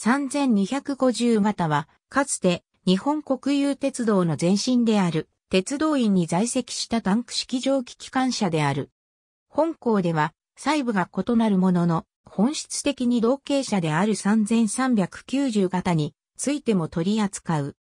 3250型は、かつて日本国有鉄道の前身である、鉄道院に在籍したタンク式蒸気機関車である。本校では、細部が異なるものの、本質的に同型車である3390型についても取り扱う。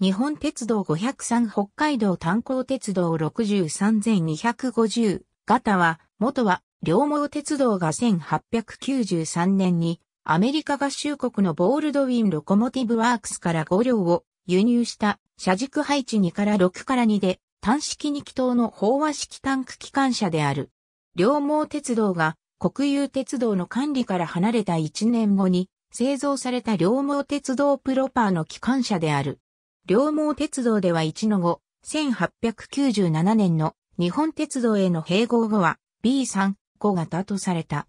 日本鉄道503北海道炭鉱鉄道63250型は、元は、両毛鉄道が1893年にアメリカ合衆国のボールドウィン・ロコモティブ・ワークスから5両を輸入した車軸配置2から6から2で単式2気筒の飽和式タンク機関車である。両毛鉄道が国有鉄道の管理から離れた1年後に製造された両毛鉄道プロパーの機関車である。両毛鉄道では1の後、1897年の日本鉄道への併合後は B35 型とされた。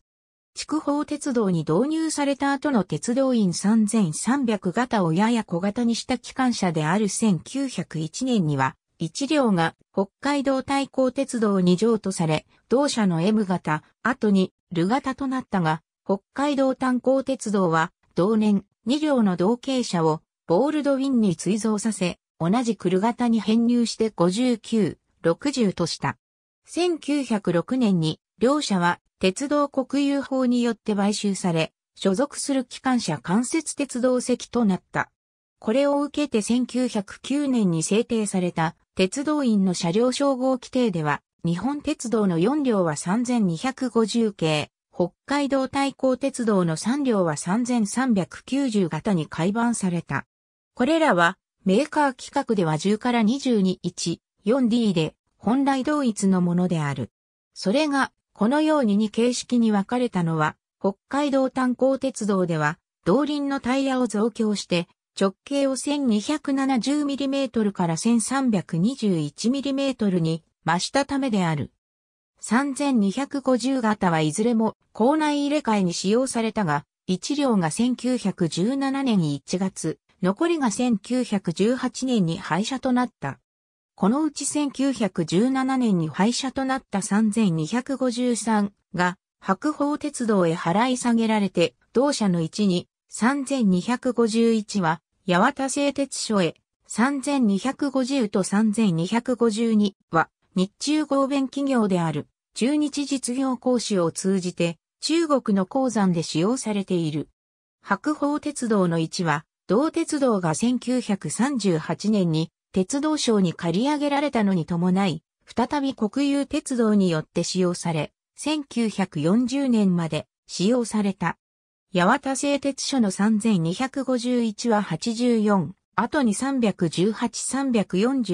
筑豊鉄道に導入された後の鉄道員3300型をやや小型にした機関車である1901年には、1両が北海道対抗鉄道に譲渡され、同社の M 型、後にル型となったが、北海道炭鉱鉄道は、同年2両の同型車をボールドウィンに追増させ、同じくル型に編入して59、60とした。1906年に両社は鉄道国有法によって買収され、所属する機関車関節鉄道席となった。これを受けて1909年に制定された鉄道員の車両称号規定では、日本鉄道の4両は3250系、北海道対抗鉄道の3両は3390型に改版された。これらは、メーカー規格では10から 22.1.4D で、本来同一のものである。それが、このように2形式に分かれたのは、北海道炭鉱鉄道では、動輪のタイヤを増強して、直径を 1270mm から 1321mm に増したためである。3250型はいずれも校内入れ替えに使用されたが、1両が1917年1月、残りが1918年に廃車となった。このうち1917年に廃車となった3253が白鳳鉄道へ払い下げられて、同社の1に3251は八幡製鉄所へ、3250と3252は日中合弁企業である中日実業講師を通じて中国の鉱山で使用されている。白鳳鉄道の1は、同鉄道が1938年に鉄道省に借り上げられたのに伴い、再び国有鉄道によって使用され、1940年まで使用された。八幡製鉄所の3251は84、後に318、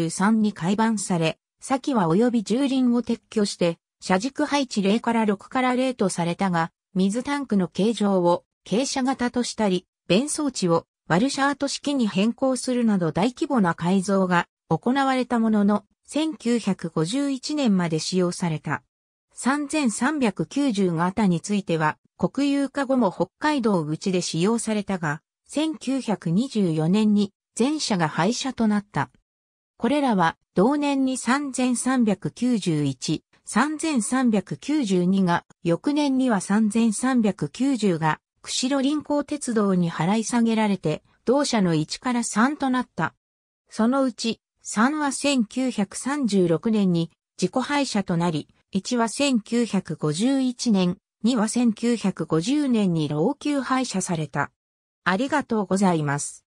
343に改版され、先は及び重輪を撤去して、車軸配置0から6から0とされたが、水タンクの形状を傾斜型としたり、弁装置をワルシャート式に変更するなど大規模な改造が行われたものの、1951年まで使用された。3390型については、国有化後も北海道口で使用されたが、1924年に全車が廃車となった。これらは同年に3391、3392が、翌年には3390が釧路臨港鉄道に払い下げられて、同社の1から3となった。そのうち、3は1936年に自己廃車となり、1は1951年、2は1950年に老朽廃車された。ありがとうございます。